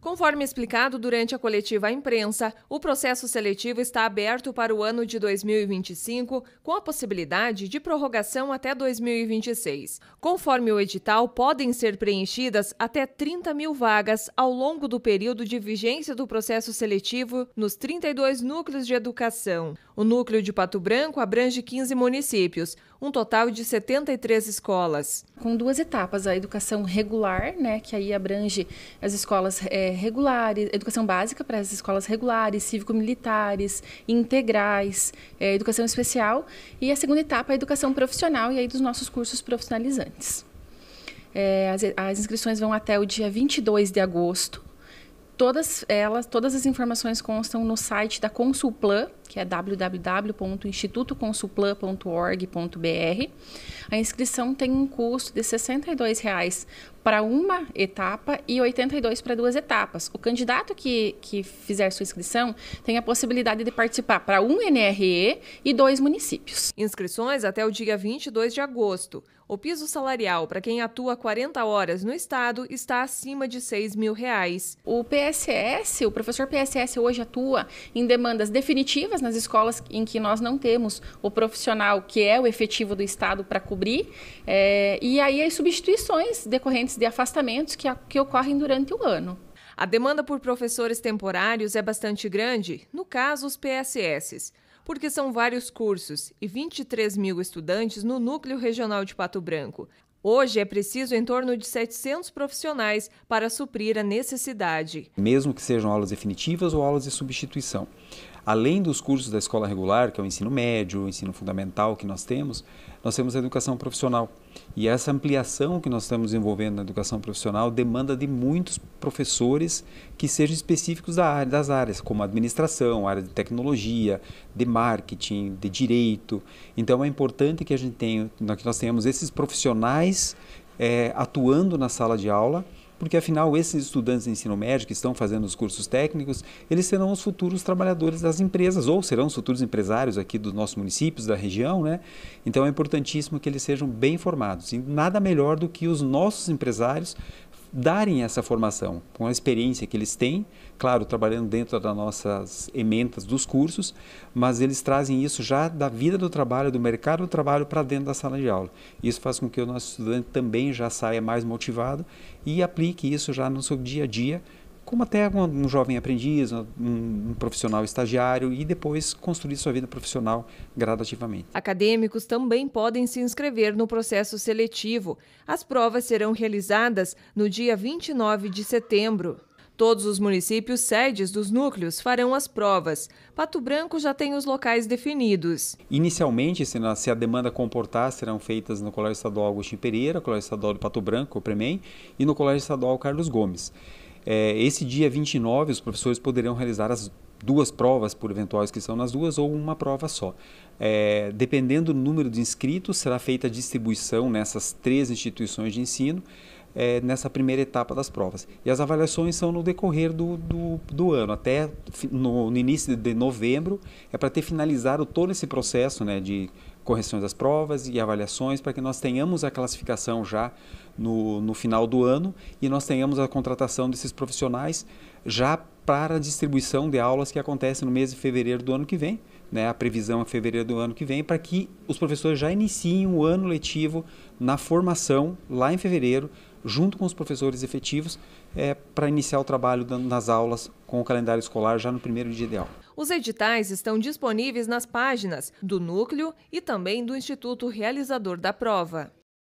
Conforme explicado durante a coletiva à imprensa, o processo seletivo está aberto para o ano de 2025, com a possibilidade de prorrogação até 2026. Conforme o edital, podem ser preenchidas até 30 mil vagas ao longo do período de vigência do processo seletivo nos 32 núcleos de educação. O núcleo de Pato Branco abrange 15 municípios, um total de 73 escolas. Com duas etapas, a educação regular, né, que aí abrange as escolas é, regulares, educação básica para as escolas regulares, cívico-militares, integrais, é, educação especial, e a segunda etapa, é a educação profissional e aí dos nossos cursos profissionalizantes. É, as, as inscrições vão até o dia 22 de agosto Todas elas, todas as informações constam no site da Consulplan, que é www.institutoconsulplan.org.br. A inscrição tem um custo de R$ 62,00 para uma etapa e R$ 82,00 para duas etapas. O candidato que, que fizer sua inscrição tem a possibilidade de participar para um NRE e dois municípios. Inscrições até o dia 22 de agosto. O piso salarial para quem atua 40 horas no Estado está acima de 6 mil reais. O PSS, o professor PSS hoje atua em demandas definitivas nas escolas em que nós não temos o profissional que é o efetivo do Estado para cobrir, é, e aí as substituições decorrentes de afastamentos que, que ocorrem durante o ano. A demanda por professores temporários é bastante grande, no caso, os PSS porque são vários cursos e 23 mil estudantes no Núcleo Regional de Pato Branco. Hoje é preciso em torno de 700 profissionais para suprir a necessidade. Mesmo que sejam aulas definitivas ou aulas de substituição. Além dos cursos da escola regular, que é o ensino médio, o ensino fundamental que nós temos, nós temos a educação profissional. E essa ampliação que nós estamos envolvendo na educação profissional demanda de muitos professores que sejam específicos da área, das áreas, como administração, área de tecnologia, de marketing, de direito. Então é importante que a gente tenha, que nós tenhamos esses profissionais é, atuando na sala de aula porque afinal esses estudantes de ensino médio que estão fazendo os cursos técnicos, eles serão os futuros trabalhadores das empresas ou serão os futuros empresários aqui dos nossos municípios, da região, né? Então é importantíssimo que eles sejam bem formados e nada melhor do que os nossos empresários darem essa formação, com a experiência que eles têm, claro, trabalhando dentro das nossas ementas dos cursos, mas eles trazem isso já da vida do trabalho, do mercado do trabalho para dentro da sala de aula. Isso faz com que o nosso estudante também já saia mais motivado e aplique isso já no seu dia a dia, como até um, um jovem aprendiz, um, um, profissional estagiário e depois construir sua vida profissional gradativamente. Acadêmicos também podem se inscrever no processo seletivo. As provas serão realizadas no dia 29 de setembro. Todos os municípios sedes dos núcleos farão as provas. Pato Branco já tem os locais definidos. Inicialmente, se a demanda comportar, serão feitas no Colégio Estadual Agostinho Pereira, Colégio Estadual do Pato Branco, o PREMEM, e no Colégio Estadual Carlos Gomes. É, esse dia 29, os professores poderão realizar as duas provas por eventual inscrição nas duas ou uma prova só. É, dependendo do número de inscritos, será feita a distribuição nessas três instituições de ensino é, nessa primeira etapa das provas. E as avaliações são no decorrer do, do, do ano, até no, no, início de novembro, é para ter finalizado todo esse processo né, de correções das provas e avaliações para que nós tenhamos a classificação já no, no final do ano e nós tenhamos a contratação desses profissionais já para a distribuição de aulas que acontece no mês de fevereiro do ano que vem, né, a previsão é fevereiro do ano que vem, para que os professores já iniciem o ano letivo na formação lá em fevereiro junto com os professores efetivos, é, para iniciar o trabalho nas aulas com o calendário escolar já no primeiro dia de aula. Os editais estão disponíveis nas páginas do Núcleo e também do Instituto Realizador da Prova.